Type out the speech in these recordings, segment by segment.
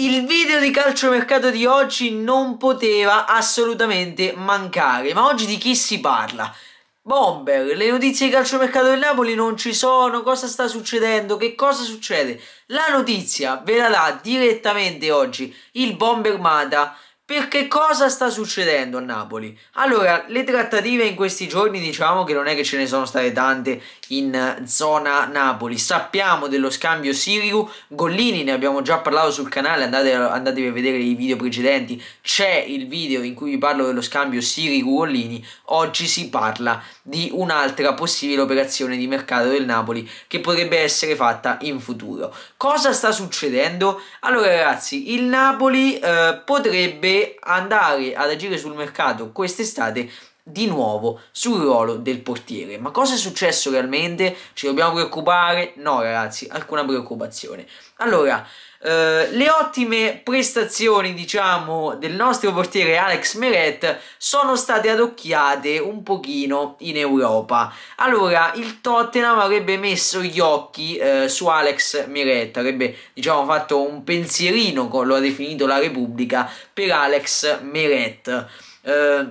Il video di calciomercato di oggi non poteva assolutamente mancare, ma oggi di chi si parla? Bomber, le notizie di calciomercato del Napoli non ci sono, cosa sta succedendo, che cosa succede? La notizia ve la dà direttamente oggi il Bomber Mata perché cosa sta succedendo a Napoli? Allora, le trattative in questi giorni diciamo che non è che ce ne sono state tante in zona Napoli. Sappiamo dello scambio Sirigu, Gollini, ne abbiamo già parlato sul canale, andate, andatevi a vedere i video precedenti. C'è il video in cui vi parlo dello scambio sirigu gollini Oggi si parla di un'altra possibile operazione di mercato del Napoli che potrebbe essere fatta in futuro. Cosa sta succedendo? Allora ragazzi, il Napoli eh, potrebbe andare ad agire sul mercato quest'estate di nuovo sul ruolo del portiere. Ma cosa è successo realmente? Ci dobbiamo preoccupare? No ragazzi, alcuna preoccupazione. Allora, eh, le ottime prestazioni, diciamo, del nostro portiere Alex Meret sono state adocchiate un pochino in Europa. Allora, il Tottenham avrebbe messo gli occhi uh, su Alex Meret, avrebbe, diciamo, fatto un pensierino, lo ha definito la Repubblica, per Alex Meret. Uh,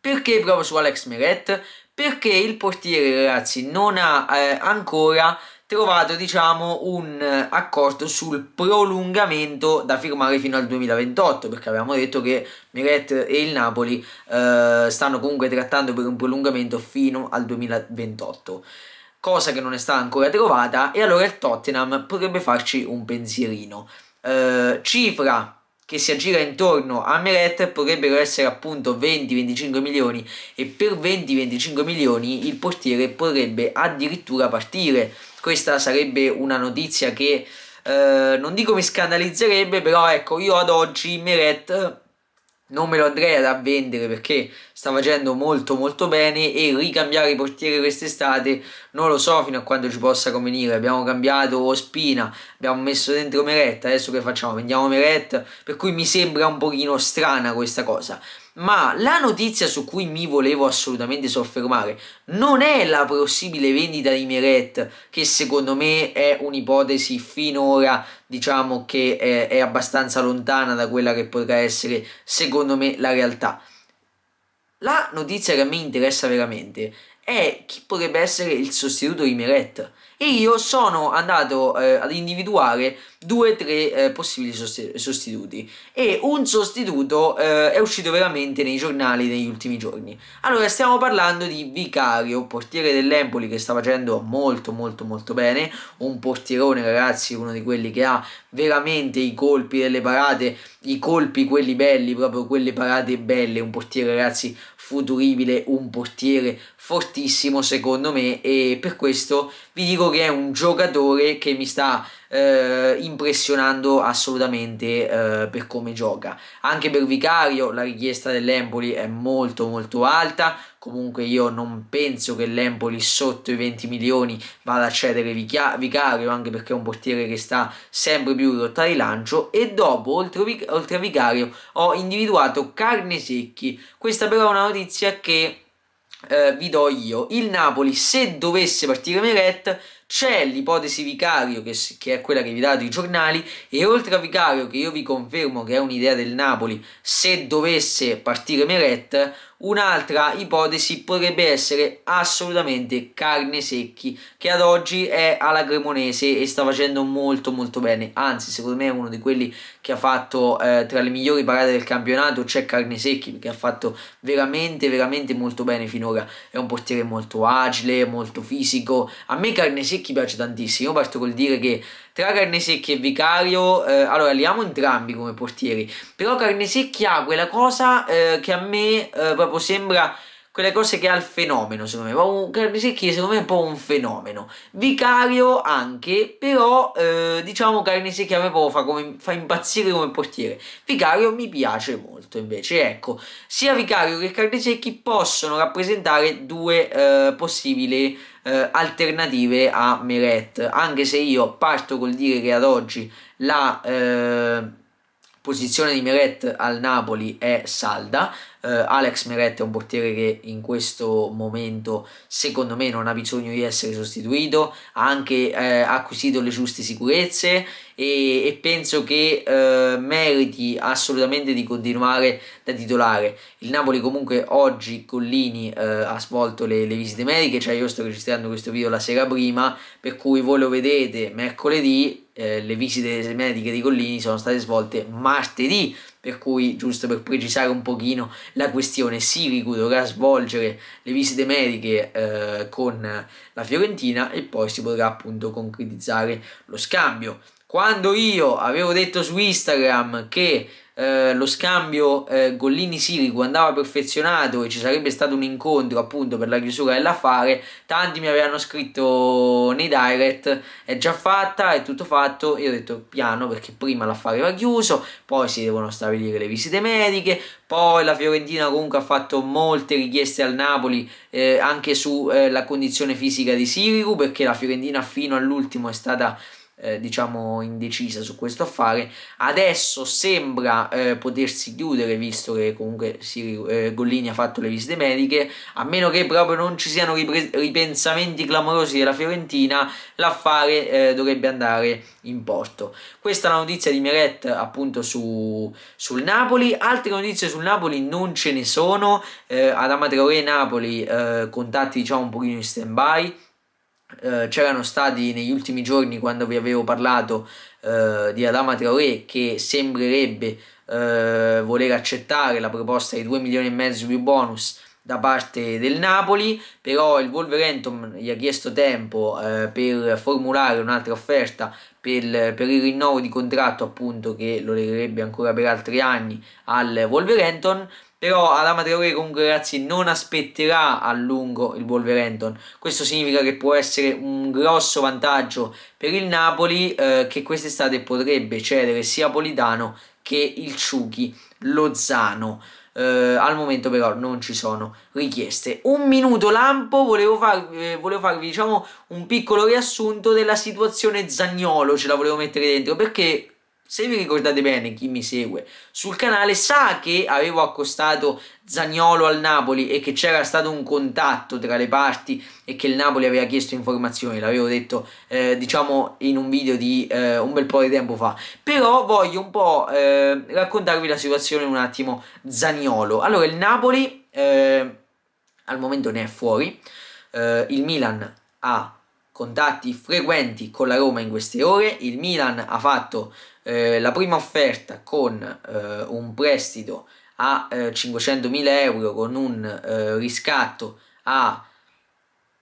perché proprio su Alex Meret? Perché il portiere, ragazzi, non ha ancora trovato diciamo un accordo sul prolungamento da firmare fino al 2028 perché avevamo detto che Meret e il Napoli eh, stanno comunque trattando per un prolungamento fino al 2028 cosa che non è stata ancora trovata e allora il Tottenham potrebbe farci un pensierino eh, cifra che si aggira intorno a Meret potrebbero essere appunto 20-25 milioni e per 20-25 milioni il portiere potrebbe addirittura partire. Questa sarebbe una notizia che eh, non dico mi scandalizzerebbe, però ecco io ad oggi Meret non me lo andrei ad avvendere perché sta facendo molto molto bene e ricambiare i portieri quest'estate non lo so fino a quando ci possa convenire abbiamo cambiato Spina abbiamo messo dentro Meret adesso che facciamo vendiamo Meret per cui mi sembra un pochino strana questa cosa ma la notizia su cui mi volevo assolutamente soffermare non è la possibile vendita di Meret, che secondo me è un'ipotesi finora, diciamo che è, è abbastanza lontana da quella che potrà essere, secondo me, la realtà. La notizia che a me interessa veramente è chi potrebbe essere il sostituto di Meret. E io sono andato eh, ad individuare due o tre eh, possibili sostituti e un sostituto eh, è uscito veramente nei giornali negli ultimi giorni allora stiamo parlando di Vicario portiere dell'Empoli che sta facendo molto molto molto bene un portierone ragazzi uno di quelli che ha veramente i colpi delle parate i colpi quelli belli proprio quelle parate belle un portiere ragazzi futuribile un portiere fortissimo secondo me e per questo vi dico che è un giocatore che mi sta eh, impressionando assolutamente eh, per come gioca. Anche per Vicario la richiesta dell'Empoli è molto molto alta, comunque io non penso che l'Empoli sotto i 20 milioni vada a cedere Vicario anche perché è un portiere che sta sempre più in rotta di lancio e dopo oltre, oltre a Vicario ho individuato Carne Secchi questa però è una notizia che eh, vi do io il Napoli se dovesse partire Meret c'è l'ipotesi vicario che, che, è quella che vi dato i giornali e oltre a vicario che io vi confermo che è un'idea del Napoli se dovesse partire Meret, un'altra ipotesi potrebbe essere assolutamente Carne Secchi che ad oggi è alla Cremonese e sta facendo molto molto bene, anzi secondo me è uno di quelli che ha fatto eh, tra le migliori parate del campionato, c'è Carne Secchi perché ha fatto veramente veramente molto bene finora, è un portiere molto agile, molto fisico, a me Carne Secchi secchi piace tantissimo. Io parto col dire che tra Carnesecchi e Vicario, eh, allora li amo entrambi come portieri, però Carnesecchi ha quella cosa eh, che a me eh, proprio sembra quelle cose che ha il fenomeno, secondo me. Un, Carnesecchi, secondo me, è un po' un fenomeno. Vicario anche, però, eh, diciamo, Carnesecchi a me proprio fa, come, fa impazzire come portiere. Vicario mi piace molto, invece, ecco. Sia Vicario che Carnesecchi possono rappresentare due eh, possibili eh, alternative a Meret, anche se io parto col dire che ad oggi la eh, posizione di Meret al Napoli è salda, eh, Alex Meret è un portiere che in questo momento secondo me non ha bisogno di essere sostituito, ha anche eh, acquisito le giuste sicurezze e, e penso che eh, meriti assolutamente di continuare da titolare. Il Napoli comunque oggi Collini eh, ha svolto le, le, visite mediche, cioè io sto registrando questo video la sera prima, per cui voi lo vedete mercoledì, eh, le visite mediche di Collini sono state svolte martedì per cui giusto per precisare un pochino la questione, Sirigu dovrà svolgere le visite mediche eh, con la Fiorentina e poi si potrà appunto concretizzare lo scambio. Quando io avevo detto su Instagram che eh, lo scambio eh, Gollini-Sirigu andava perfezionato e ci sarebbe stato un incontro appunto per la chiusura dell'affare, tanti mi avevano scritto nei direct è già fatta, è tutto fatto, io ho detto piano perché prima l'affare va chiuso, poi si devono stabilire le visite mediche, poi la Fiorentina comunque ha fatto molte richieste al Napoli eh, anche sulla eh, condizione fisica di Sirigu perché la Fiorentina fino all'ultimo è stata eh, diciamo indecisa su questo affare adesso sembra eh, potersi chiudere visto che comunque si, eh, Gollini ha fatto le visite mediche a meno che proprio non ci siano ripre- ripensamenti clamorosi della Fiorentina l'affare eh, dovrebbe andare in porto questa è la notizia di Meret appunto su, sul Napoli altre notizie sul Napoli non ce ne sono eh, ad Adama Traoré Napoli eh, contatti diciamo un pochino in stand by eh, c'erano stati negli ultimi giorni quando vi avevo parlato eh, di Adama Traoré che sembrerebbe eh, voler accettare la proposta di 2 milioni e mezzo più bonus da parte del Napoli, però il Wolverhampton gli ha chiesto tempo eh, per formulare un'altra offerta per, per, il rinnovo di contratto appunto che lo legherebbe ancora per altri anni al Wolverhampton però all'amateore comunque ragazzi non aspetterà a lungo il Wolverhampton questo significa che può essere un grosso vantaggio per il Napoli eh, che quest'estate potrebbe cedere sia Politano che il Ciuchi Lozano eh, al momento però non ci sono richieste un minuto lampo volevo farvi, eh, volevo farvi diciamo un piccolo riassunto della situazione Zagnolo ce la volevo mettere dentro perché se vi ricordate bene, chi mi segue sul canale sa che avevo accostato Zagnolo al Napoli e che c'era stato un contatto tra le parti e che il Napoli aveva chiesto informazioni, l'avevo detto eh, diciamo in un video di eh, un bel po' di tempo fa, però voglio un po' eh, raccontarvi la situazione un attimo Zagnolo. Allora il Napoli eh, al momento ne è fuori, eh, il Milan ha contatti frequenti con la Roma in queste ore. Il Milan ha fatto eh, la prima offerta con eh, un prestito a eh, 500.000 euro con un eh, riscatto a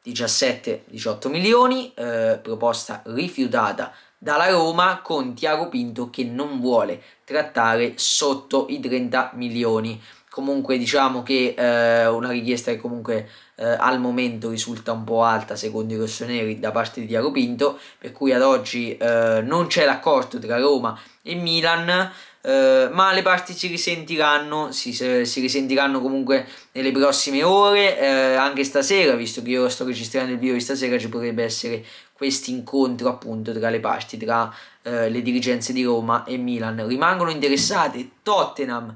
17-18 milioni, eh, proposta rifiutata dalla Roma con Tiago Pinto che non vuole trattare sotto i 30 milioni comunque diciamo che eh, una richiesta che comunque eh, al momento risulta un po' alta secondo i rossoneri da parte di Diago Pinto per cui ad oggi eh, non c'è l'accordo tra Roma e Milan eh, ma le parti si risentiranno si, si risentiranno comunque nelle prossime ore eh, anche stasera visto che io sto registrando il video di stasera ci potrebbe essere questo incontro appunto tra le parti tra eh, le dirigenze di Roma e Milan rimangono interessate Tottenham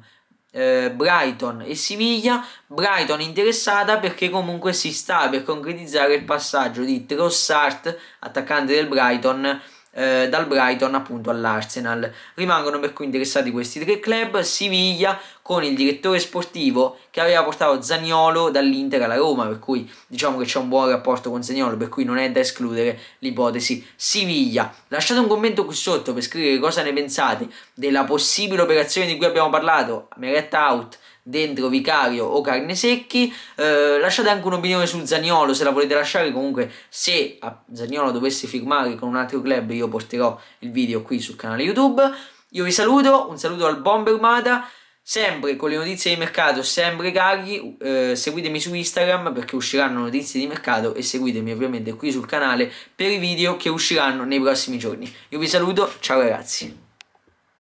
eh, Brighton e Siviglia. Brighton interessata perché comunque si sta per concretizzare il passaggio di Trossart, attaccante del Brighton, eh, dal Brighton appunto all'Arsenal. Rimangono per cui interessati questi tre club, Siviglia con il direttore sportivo che aveva portato Zagnolo dall'Inter alla Roma, per cui diciamo che c'è un buon rapporto con Zagnolo, per cui non è da escludere l'ipotesi Siviglia. Lasciate un commento qui sotto per scrivere cosa ne pensate della possibile operazione di cui abbiamo parlato, Meretta out, dentro vicario o carne secchi eh, lasciate anche un'opinione su Zagnolo se la volete lasciare comunque se Zagnolo dovesse firmare con un altro club io porterò il video qui sul canale YouTube io vi saluto, un saluto al Bomber Mata sempre con le notizie di mercato sempre carichi eh, seguitemi su Instagram perché usciranno notizie di mercato e seguitemi ovviamente qui sul canale per i video che usciranno nei prossimi giorni io vi saluto ciao ragazzi